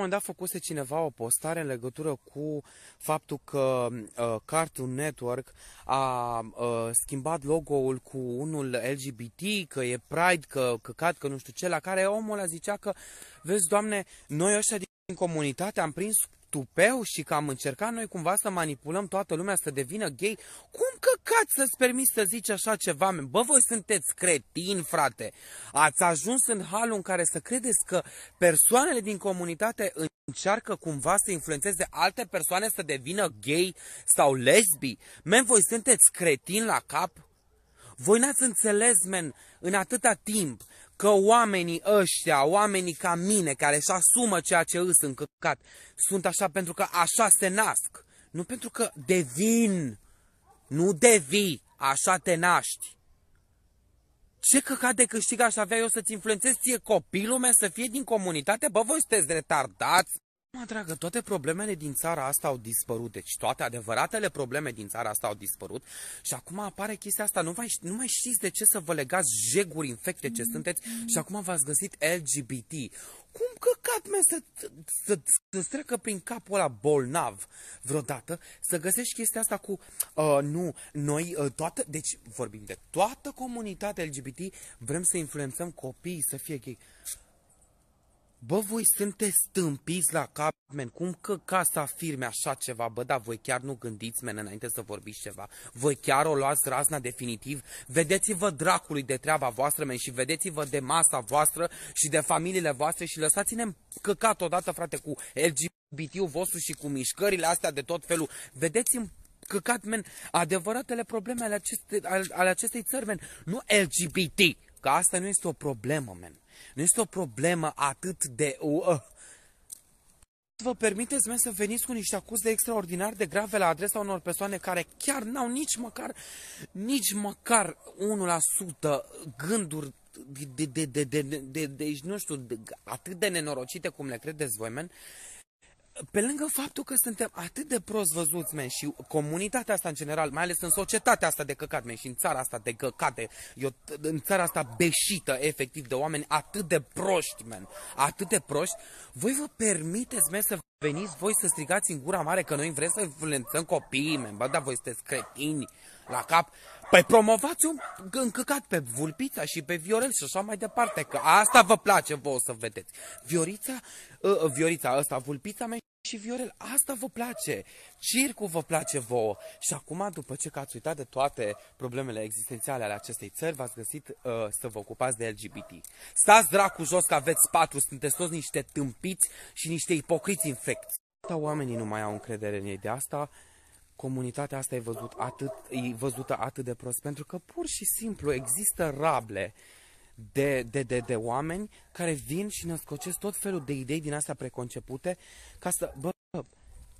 moment dat făcuse cineva o postare în legătură cu faptul că uh, Cartoon Network a uh, schimbat logo-ul cu unul LGBT, că e Pride, că căcat, că nu știu ce, la care omul a zicea că, vezi, doamne, noi ăștia din comunitate am prins tupeu și că am încercat noi cumva să manipulăm toată lumea să devină gay? Cum căcați să-ți permiți să zici așa ceva? Bă, voi sunteți cretini, frate! Ați ajuns în halul în care să credeți că persoanele din comunitate încearcă cumva să influențeze alte persoane să devină gay sau lesbi? Men, voi sunteți cretini la cap? Voi n-ați înțeles, men, în atâta timp că oamenii ăștia, oamenii ca mine, care își asumă ceea ce îs în căcat, sunt așa pentru că așa se nasc, nu pentru că devin, nu devii, așa te naști. Ce căcat de câștig aș avea eu să-ți influențez ție copilul meu să fie din comunitate? Bă, voi sunteți retardați? Mă, dragă, toate problemele din țara asta au dispărut, deci toate adevăratele probleme din țara asta au dispărut și acum apare chestia asta, nu mai, nu mai știți de ce să vă legați jeguri infecte ce mm. sunteți și acum v-ați găsit LGBT. Cum căcat, men, să, să, să treacă prin capul ăla bolnav vreodată, să găsești chestia asta cu, uh, nu, noi, uh, toată, deci vorbim de toată comunitatea LGBT, vrem să influențăm copiii să fie gay. Bă, voi sunteți stâmpiți la cap, men, cum că ca să afirme așa ceva? Bă, da, voi chiar nu gândiți, men, înainte să vorbiți ceva. Voi chiar o luați razna definitiv? Vedeți-vă dracului de treaba voastră, men, și vedeți-vă de masa voastră și de familiile voastre și lăsați-ne căcat odată, frate, cu LGBT-ul vostru și cu mișcările astea de tot felul. Vedeți-mi căcat, men, adevăratele probleme ale, aceste, ale, ale acestei țări, men, nu LGBT, că asta nu este o problemă, men. Nu este o problemă atât de... Uh, vă permiteți mie să veniți cu niște acuze extraordinar de grave la adresa unor persoane care chiar n-au nici măcar, nici măcar 1% gânduri de, de, de, de, de, de, de, de, nu știu, de, atât de nenorocite cum le credeți voi, men, pe lângă faptul că suntem atât de prost văzuți, men, și comunitatea asta în general, mai ales în societatea asta de căcat, men, și în țara asta de căcate, eu, în țara asta beșită, efectiv, de oameni atât de proști, men, atât de proști, voi vă permiteți, men, să veniți voi să strigați în gura mare că noi vrem să influențăm copiii, men, bă, dar voi sunteți cretini la cap. Păi promovați un încăcat pe Vulpița și pe Viorel și așa mai departe, că asta vă place o să vedeți. Viorița, uh, Viorița asta, Vulpița mea și Viorel, asta vă place. Circul vă place vouă. Și acum, după ce că ați uitat de toate problemele existențiale ale acestei țări, v-ați găsit uh, să vă ocupați de LGBT. Stați dracu jos că aveți patru, sunteți toți niște tâmpiți și niște ipocriți infecți. Oamenii nu mai au încredere în ei de asta, comunitatea asta e, văzut atât, e văzută atât de prost, pentru că pur și simplu există rable de, de, de, de oameni care vin și ne scocesc tot felul de idei din astea preconcepute ca să... Bă,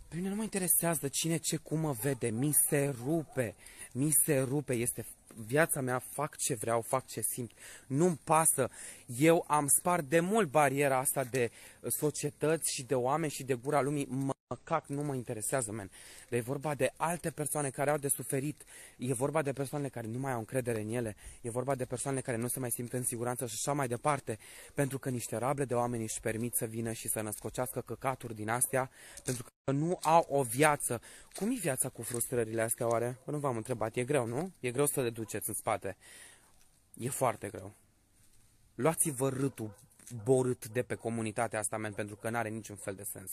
pe mine nu mă interesează cine ce cum mă vede, mi se rupe, mi se rupe, este viața mea, fac ce vreau, fac ce simt, nu-mi pasă. Eu am spart de mult bariera asta de societăți și de oameni și de gura lumii, mă Mă cac, nu mă interesează, men. Dar e vorba de alte persoane care au de suferit. E vorba de persoane care nu mai au încredere în ele. E vorba de persoane care nu se mai simt în siguranță și așa mai departe. Pentru că niște rable de oameni își permit să vină și să născocească căcaturi din astea, pentru că nu au o viață. Cum e viața cu frustrările astea oare? Nu v-am întrebat, e greu, nu? E greu să le duceți în spate. E foarte greu. Luați-vă râtul borât de pe comunitatea asta, men, pentru că n-are niciun fel de sens.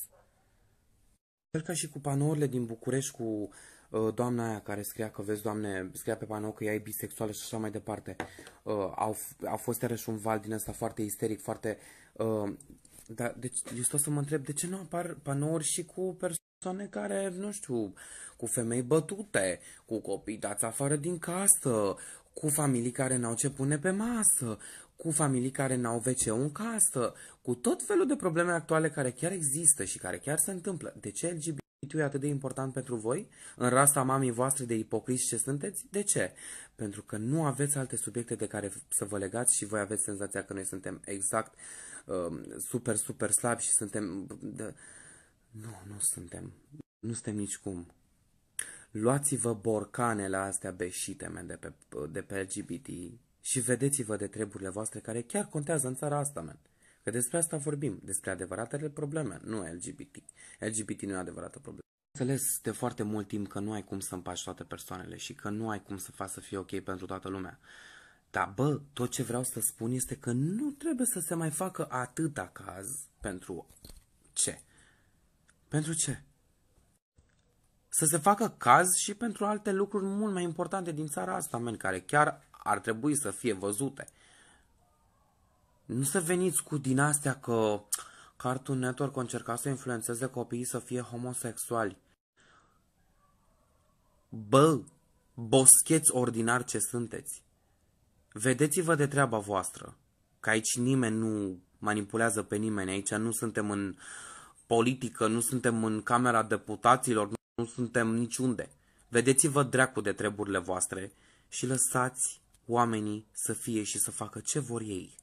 Fel ca și cu panourile din București cu uh, doamna aia care scria că, vezi, doamne, scria pe panou că ea e bisexuală și așa mai departe. Uh, au, a fost iarăși un val din ăsta foarte isteric, foarte... Uh, da, deci, eu stau să mă întreb, de ce nu apar panouri și cu persoane care, nu știu, cu femei bătute, cu copii dați afară din casă, cu familii care n-au ce pune pe masă, cu familii care n-au wc în casă, cu tot felul de probleme actuale care chiar există și care chiar se întâmplă. De ce LGBT? e atât de important pentru voi? În rasa mamii voastre de ipocriți ce sunteți? De ce? Pentru că nu aveți alte subiecte de care să vă legați și voi aveți senzația că noi suntem exact uh, super, super slabi și suntem... De... Nu, nu suntem. Nu suntem nicicum. Luați-vă borcanele astea beșite, de pe, de pe LGBT și vedeți-vă de treburile voastre care chiar contează în țara asta, men. Că despre asta vorbim, despre adevăratele probleme, nu LGBT. LGBT nu e adevărată problemă. Înțeles de foarte mult timp că nu ai cum să împaci toate persoanele și că nu ai cum să faci să fie ok pentru toată lumea. Dar bă, tot ce vreau să spun este că nu trebuie să se mai facă atâta caz pentru ce? Pentru ce? Să se facă caz și pentru alte lucruri mult mai importante din țara asta, men, care chiar ar trebui să fie văzute. Nu să veniți cu din astea că Cartoon Network încercat să influențeze copiii să fie homosexuali. Bă, boscheți ordinar ce sunteți. Vedeți-vă de treaba voastră, că aici nimeni nu manipulează pe nimeni, aici nu suntem în politică, nu suntem în Camera Deputaților, nu suntem niciunde. Vedeți-vă dracu de treburile voastre și lăsați oamenii să fie și să facă ce vor ei.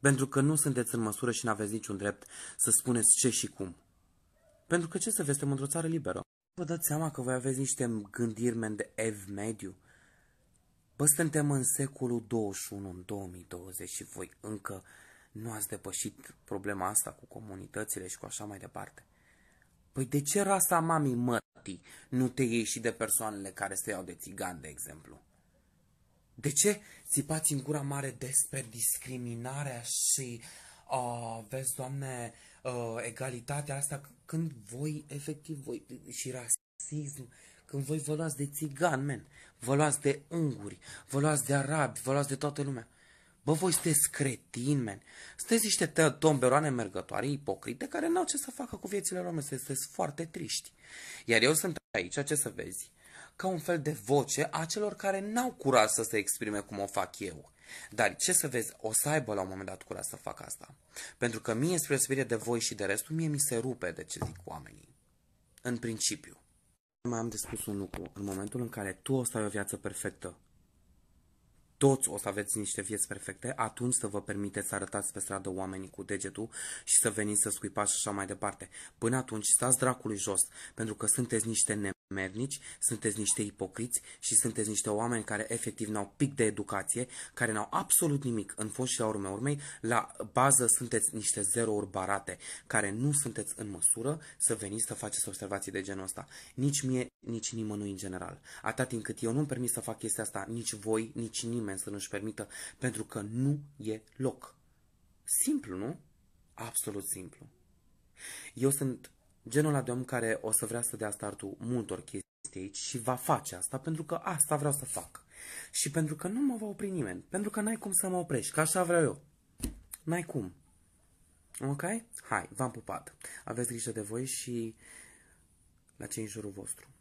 Pentru că nu sunteți în măsură și n-aveți niciun drept să spuneți ce și cum. Pentru că ce să vestem într-o țară liberă? Vă dați seama că voi aveți niște men de ev mediu? Bă, suntem în secolul 21, în 2020 și voi încă nu ați depășit problema asta cu comunitățile și cu așa mai departe. Păi de ce rasa mamii mătii nu te iei și de persoanele care se iau de țigan, de exemplu? De ce țipați în gura mare despre discriminarea și, uh, vezi, Doamne, uh, egalitatea asta când voi, efectiv, voi, și rasism, când voi vă luați de țigan, men, vă luați de unguri, vă luați de arabi, vă luați de toată lumea. Bă, voi sunteți cretini, men. Sunteți niște tomberoane mergătoare, ipocrite, care n-au ce să facă cu viețile men. Sunteți foarte triști. Iar eu sunt aici, ce să vezi? ca un fel de voce a celor care n-au curaj să se exprime cum o fac eu. Dar ce să vezi, o să aibă la un moment dat curaj să fac asta. Pentru că mie, spre osebire de voi și de restul, mie mi se rupe de ce zic oamenii. În principiu. Mai am de spus un lucru. În momentul în care tu o să ai o viață perfectă, toți o să aveți niște vieți perfecte, atunci să vă permiteți să arătați pe stradă oamenii cu degetul și să veniți să scuipați și așa mai departe. Până atunci stați dracului jos, pentru că sunteți niște nemi mernici, sunteți niște ipocriți și sunteți niște oameni care efectiv n-au pic de educație, care n-au absolut nimic în fost și la urme urmei, la bază sunteți niște zerouri barate, care nu sunteți în măsură să veniți să faceți observații de genul ăsta. Nici mie, nici nimănui în general. Atât timp cât eu nu-mi permit să fac chestia asta, nici voi, nici nimeni să nu-și permită, pentru că nu e loc. Simplu, nu? Absolut simplu. Eu sunt genul ăla de om care o să vrea să dea startul multor chestii aici și va face asta pentru că asta vreau să fac. Și pentru că nu mă va opri nimeni, pentru că n-ai cum să mă oprești, că așa vreau eu. N-ai cum. Ok? Hai, v-am pupat. Aveți grijă de voi și la cei în jurul vostru.